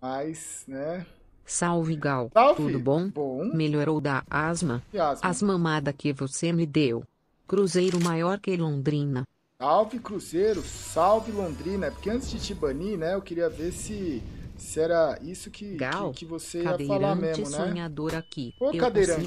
Mas, né? Salve Gal, Salve. tudo bom? bom? Melhorou da asma? Que asma? As mamadas que você me deu. Cruzeiro maior que Londrina. Salve Cruzeiro, salve Londrina. É porque antes de te banir, né, eu queria ver se, se era isso que, Gal, que, que você ia falar mesmo, né? sonhador aqui. Ô, eu cadeirante.